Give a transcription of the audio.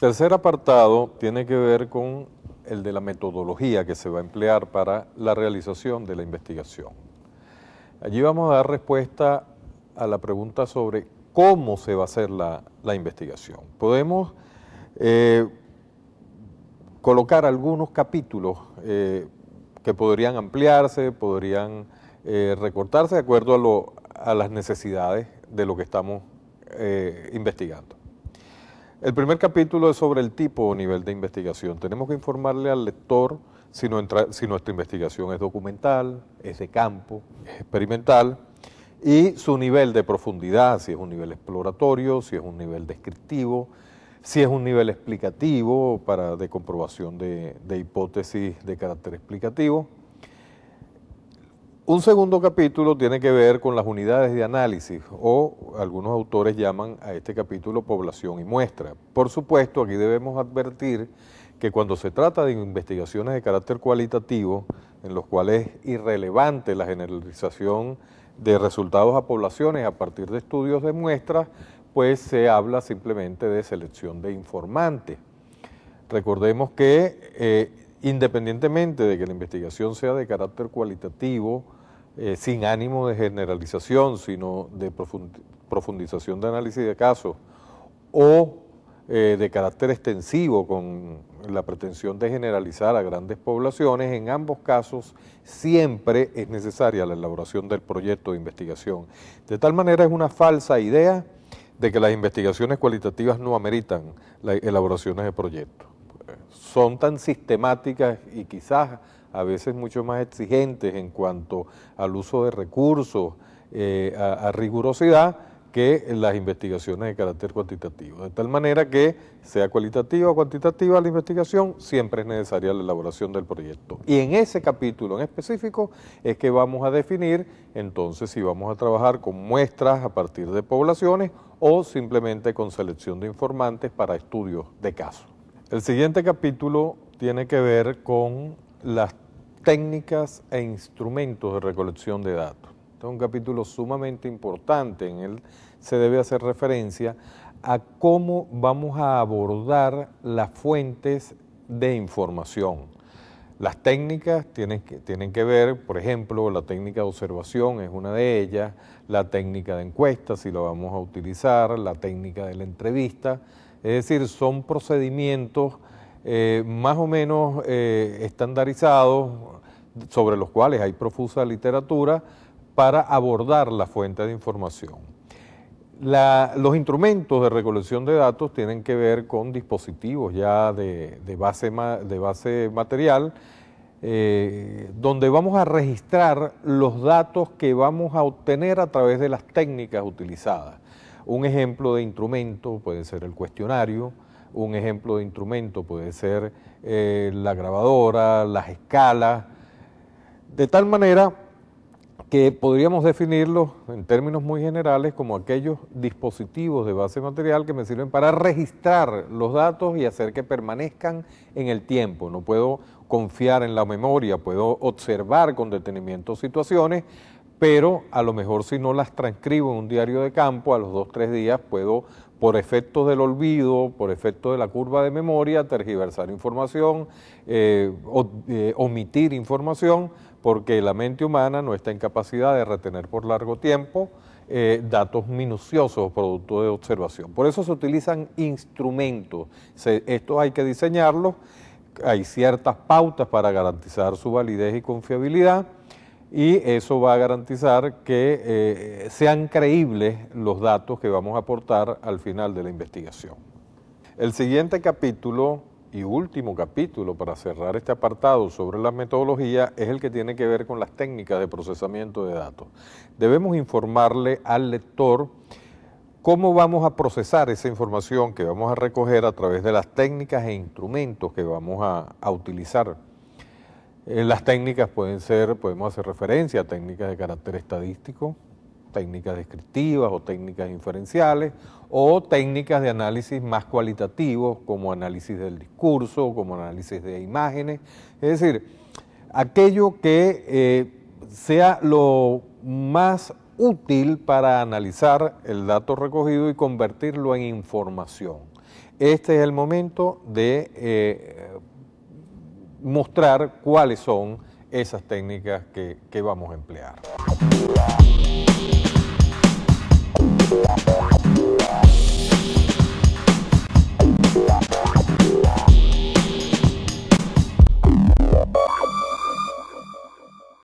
Tercer apartado tiene que ver con el de la metodología que se va a emplear para la realización de la investigación. Allí vamos a dar respuesta a la pregunta sobre cómo se va a hacer la, investigación. Podemos eh, colocar algunos capítulos eh, que podrían ampliarse, podrían eh, recortarse de acuerdo a, las necesidades de lo que estamos investigando. El primer capítulo es sobre el tipo o nivel de investigación. Tenemos que informarle al lector si, nuestra, investigación es documental, es de campo, es experimental, y su nivel de profundidad, si es un nivel exploratorio, si es un nivel descriptivo, si es un nivel explicativo para de comprobación de hipótesis de carácter explicativo un segundo capítulo tiene que ver con las unidades de análisis o algunos autores llaman a este capítulo población y muestra. Por supuesto, aquí debemos advertir que cuando se trata de investigaciones de carácter cualitativo, en los cuales es irrelevante la generalización de resultados a poblaciones a partir de estudios de muestras, pues se habla simplemente de selección de informantes. Recordemos que eh, independientemente de que la investigación sea de carácter cualitativo eh, sin ánimo de generalización, sino de profundización de análisis de casos, o eh, de carácter extensivo con la pretensión de generalizar a grandes poblaciones, en ambos casos siempre es necesaria la elaboración del proyecto de investigación. De tal manera es una falsa idea de que las investigaciones cualitativas no ameritan las elaboraciones de proyectos. Son tan sistemáticas y quizás a veces mucho más exigentes en cuanto al uso de recursos, eh, a, rigurosidad, que las investigaciones de carácter cuantitativo. De tal manera que, sea cualitativa o cuantitativa la investigación, siempre es necesaria la elaboración del proyecto. Y en ese capítulo en específico es que vamos a definir entonces si vamos a trabajar con muestras a partir de poblaciones o simplemente con selección de informantes para estudios de caso. El siguiente capítulo tiene que ver con las técnicas e instrumentos de recolección de datos. Este es un capítulo sumamente importante, en él se debe hacer referencia a cómo vamos a abordar las fuentes de información. Las técnicas tienen que, tienen que, ver, por ejemplo, la técnica de observación es una de ellas, la técnica de encuesta, si la vamos a utilizar, la técnica de la entrevista. Es decir, son procedimientos eh, más o menos eh, estandarizados, sobre los cuales hay profusa literatura, para abordar la fuente de información. los instrumentos de recolección de datos tienen que ver con dispositivos ya de, base, material, eh, donde vamos a registrar los datos que vamos a obtener a través de las técnicas utilizadas. Un ejemplo de instrumento puede ser el cuestionario, un ejemplo de instrumento, puede ser eh, la grabadora, las escalas, de tal manera que podríamos definirlos en términos muy generales como aquellos dispositivos de base material que me sirven para registrar los datos y hacer que permanezcan en el tiempo. No puedo confiar en la memoria, puedo observar con detenimiento situaciones, pero a lo mejor si no las transcribo en un diario de campo, a los dos, tres días puedo, por efectos del olvido, por efectos de la curva de memoria, tergiversar información, eh, eh, omitir información, porque la mente humana no está en capacidad de retener por largo tiempo eh, datos minuciosos producto de observación. Por eso se utilizan instrumentos, estos esto hay que diseñarlos, hay ciertas pautas para garantizar su validez y confiabilidad, y eso va a garantizar que eh, sean creíbles los datos que vamos a aportar al final de la investigación. El siguiente capítulo y último capítulo para cerrar este apartado sobre la metodología es el que tiene que ver con las técnicas de procesamiento de datos. Debemos informarle al lector cómo vamos a procesar esa información que vamos a recoger a través de las técnicas e instrumentos que vamos a utilizar eh, las técnicas pueden ser, podemos hacer referencia a técnicas de carácter estadístico, técnicas descriptivas o técnicas inferenciales, o técnicas de análisis más cualitativos, como análisis del discurso, como análisis de imágenes, es decir, aquello que eh, sea lo más útil para analizar el dato recogido y convertirlo en información. Este es el momento de eh, mostrar cuáles son esas técnicas que, que vamos a emplear.